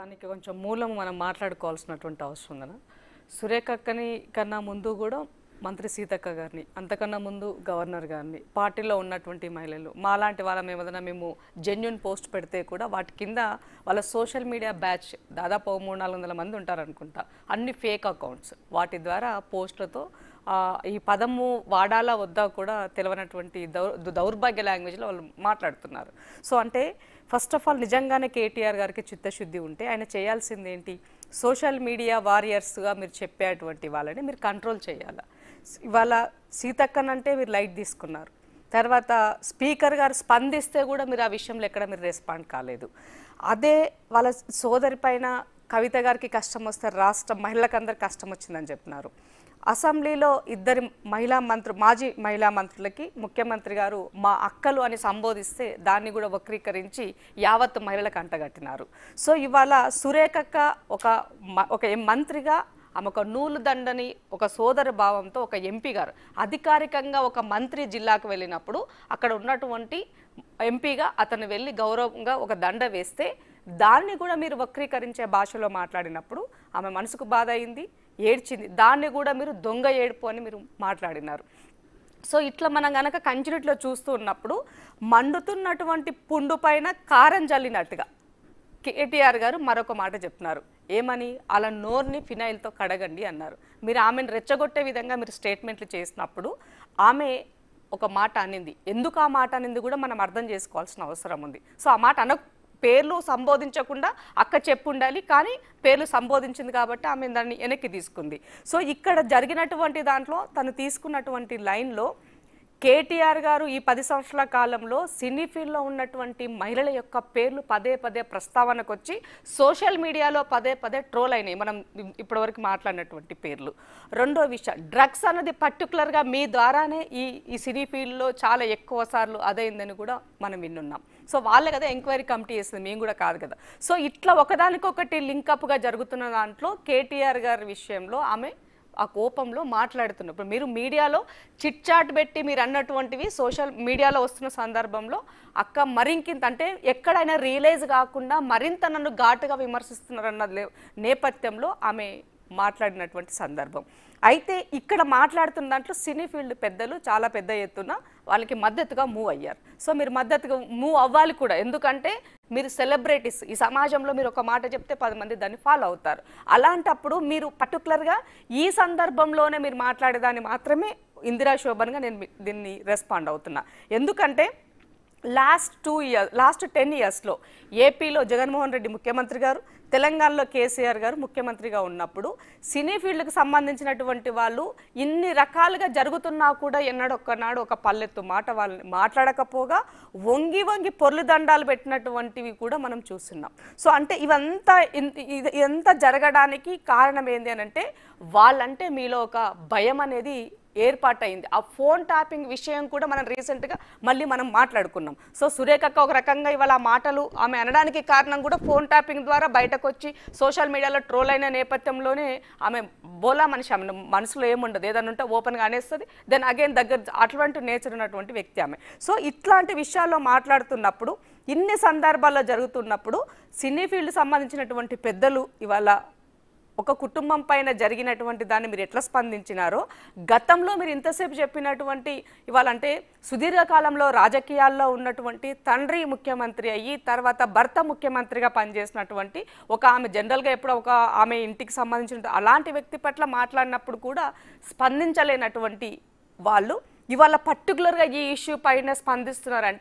దానికి కొంచెం మూలం మనం మాట్లాడుకోవాల్సినటువంటి అవసరం ఉందన సురేఖక్కని కన్నా ముందు కూడా మంత్రి సీతక్క గారిని అంతకన్నా ముందు గవర్నర్ గారిని పార్టీలో ఉన్నటువంటి మహిళలు మాలాంటి వాళ్ళ మేము ఏదైనా మేము జెన్యున్ పోస్ట్ పెడితే కూడా వాటి కింద వాళ్ళ సోషల్ మీడియా బ్యాచ్ దాదాపు మూడు నాలుగు వందల మంది ఉంటారనుకుంటా అన్ని ఫేక్ అకౌంట్స్ వాటి ద్వారా పోస్టులతో ఈ పదము వాడాలా వద్దా కూడా తెలియనటువంటి దౌ దౌర్భాగ్య లాంగ్వేజ్లో వాళ్ళు మాట్లాడుతున్నారు సో అంటే ఫస్ట్ ఆఫ్ ఆల్ నిజంగానే కేటీఆర్ గారికి చిత్తశుద్ధి ఉంటే ఆయన చేయాల్సింది ఏంటి సోషల్ మీడియా వారియర్స్గా మీరు చెప్పేటువంటి వాళ్ళని మీరు కంట్రోల్ చేయాలి ఇవాళ సీతక్కనంటే మీరు లైట్ తీసుకున్నారు తర్వాత స్పీకర్ గారు స్పందిస్తే కూడా మీరు ఆ విషయంలో ఎక్కడ మీరు రెస్పాండ్ కాలేదు అదే వాళ్ళ సోదరి పైన కవిత గారికి కష్టం వస్తే మహిళలకు మహిళలకందరి కష్టం వచ్చిందని చెప్పినారు అసెంబ్లీలో ఇద్దరు మహిళా మంత్రు మాజీ మహిళా మంత్రులకి ముఖ్యమంత్రి గారు మా అక్కలు అని సంబోధిస్తే దాన్ని కూడా వక్రీకరించి యావత్ మహిళలకు అంటగట్టినారు సో ఇవాళ సురేఖక్క ఒక ఒక మంత్రిగా ఆమె ఒక నూలు దండని ఒక సోదర భావంతో ఒక ఎంపీ గారు అధికారికంగా ఒక మంత్రి జిల్లాకు వెళ్ళినప్పుడు అక్కడ ఉన్నటువంటి ఎంపీగా అతను వెళ్ళి గౌరవంగా ఒక దండ వేస్తే దాన్ని కూడా మీరు వక్రీకరించే భాషలో మాట్లాడినప్పుడు ఆమె మనసుకు బాధ అయింది ఏడ్చింది దాన్ని కూడా మీరు దొంగ ఏడుపు అని మీరు మాట్లాడినారు సో ఇట్లా మనం కనుక కంచినట్లో చూస్తూ ఉన్నప్పుడు మండుతున్నటువంటి పుండు పైన కారం జల్లినట్టుగా కేటీఆర్ గారు మరొక మాట చెప్తున్నారు ఏమని అలా నోర్ని ఫినాయిల్తో కడగండి అన్నారు మీరు ఆమెను రెచ్చగొట్టే విధంగా మీరు స్టేట్మెంట్లు చేసినప్పుడు ఆమె ఒక మాట అనింది ఎందుకు ఆ మాట అనింది కూడా మనం అర్థం చేసుకోవాల్సిన అవసరం ఉంది సో ఆ మాట అన పేర్లు సంబోధించకుండా అక్క చెప్పు ఉండాలి కానీ పేర్లు సంబోధించింది కాబట్టి ఆమె దాన్ని వెనక్కి తీసుకుంది సో ఇక్కడ జరిగినటువంటి దాంట్లో తను తీసుకున్నటువంటి లైన్లో కేటీఆర్ గారు ఈ పది సంవత్సరాల కాలంలో సినీ ఫీల్డ్లో ఉన్నటువంటి మహిళల యొక్క పేర్లు పదే పదే ప్రస్తావనకు వచ్చి సోషల్ మీడియాలో పదే పదే ట్రోల్ అయినాయి మనం ఇప్పటివరకు మాట్లాడినటువంటి పేర్లు రెండో విషయం డ్రగ్స్ అన్నది పర్టికులర్గా మీ ద్వారానే ఈ ఈ సినీ ఫీల్డ్లో చాలా ఎక్కువ సార్లు అదైందని కూడా మనం విన్నున్నాం సో వాళ్ళే కదా ఎంక్వైరీ కమిటీ చేసింది మేము కూడా కాదు కదా సో ఇట్లా ఒకదానికొకటి లింకప్గా జరుగుతున్న దాంట్లో కేటీఆర్ గారి విషయంలో ఆమె ఆ కోపంలో మాట్లాడుతున్నారు ఇప్పుడు మీరు మీడియాలో చిట్ చాట్ పెట్టి మీరు అన్నటువంటివి సోషల్ మీడియాలో వస్తున్న సందర్భంలో అక్క మరింకింత అంటే ఎక్కడైనా రియలైజ్ కాకుండా మరింత నన్ను ఘాటుగా విమర్శిస్తున్నారన్న నేపథ్యంలో ఆమె మాట్లాడినటువంటి సందర్భం అయితే ఇక్కడ మాట్లాడుతున్న దాంట్లో సినీ ఫీల్డ్ పెద్దలు చాలా పెద్ద ఎత్తున వాళ్ళకి మద్దతుగా మూవ్ అయ్యారు సో మీరు మద్దతుగా మూవ్ అవ్వాలి కూడా ఎందుకంటే మీరు సెలబ్రిటీస్ ఈ సమాజంలో మీరు ఒక మాట చెప్తే పది మంది దాన్ని ఫాలో అవుతారు అలాంటప్పుడు మీరు పర్టికులర్గా ఈ సందర్భంలోనే మీరు మాట్లాడేదాన్ని మాత్రమే ఇందిరా శోభన్గా నేను దీన్ని రెస్పాండ్ అవుతున్నా ఎందుకంటే last two year last ten ఇయర్స్లో ఏపీలో జగన్మోహన్ రెడ్డి ముఖ్యమంత్రి గారు తెలంగాణలో కేసీఆర్ గారు ముఖ్యమంత్రిగా ఉన్నప్పుడు సినీ ఫీల్డ్కి సంబంధించినటువంటి వాళ్ళు ఇన్ని రకాలుగా జరుగుతున్నా కూడా ఎన్నడొక్కనాడు ఒక పల్లెత్తు మాట వాళ్ళని మాట్లాడకపోగా వంగి వంగి పొర్లు దండాలు పెట్టినటువంటివి కూడా మనం చూస్తున్నాం సో అంటే ఇవంతా ఇదంతా జరగడానికి కారణం ఏంటి అని అంటే వాళ్ళంటే మీలో ఒక భయం అనేది ఏర్పాటైంది ఆ ఫోన్ ట్యాపింగ్ విషయం కూడా మనం రీసెంట్గా మళ్ళీ మనం మాట్లాడుకున్నాం సో సురేఖక్క ఒక రకంగా ఇవాళ మాటలు ఆమె అనడానికి కారణం కూడా ఫోన్ ట్యాపింగ్ ద్వారా బయటకు వచ్చి సోషల్ మీడియాలో ట్రోల్ అయిన నేపథ్యంలోనే ఆమె బోలా మనిషి ఆమె మనసులో ఏముండదు ఏదన్నా ఉంటే ఓపెన్గా అనేస్తుంది దెన్ అగైన్ దగ్గర అటువంటి నేచర్ ఉన్నటువంటి వ్యక్తి ఆమె సో ఇట్లాంటి విషయాల్లో మాట్లాడుతున్నప్పుడు ఇన్ని సందర్భాల్లో జరుగుతున్నప్పుడు సినీ ఫీల్డ్ సంబంధించినటువంటి పెద్దలు ఇవాళ ఒక కుటుంబం పైన జరిగినటువంటి దాన్ని మీరు ఎట్లా స్పందించినారో గతంలో మీరు ఇంతసేపు చెప్పినటువంటి ఇవాళంటే సుదీర్ఘకాలంలో రాజకీయాల్లో ఉన్నటువంటి తండ్రి ముఖ్యమంత్రి అయ్యి తర్వాత భర్త ముఖ్యమంత్రిగా పనిచేసినటువంటి ఒక ఆమె జనరల్గా ఎప్పుడో ఒక ఆమె ఇంటికి సంబంధించిన అలాంటి వ్యక్తి పట్ల మాట్లాడినప్పుడు కూడా స్పందించలేనటువంటి వాళ్ళు ఇవాళ పర్టికులర్గా ఈ ఇష్యూ పైన స్పందిస్తున్నారంటే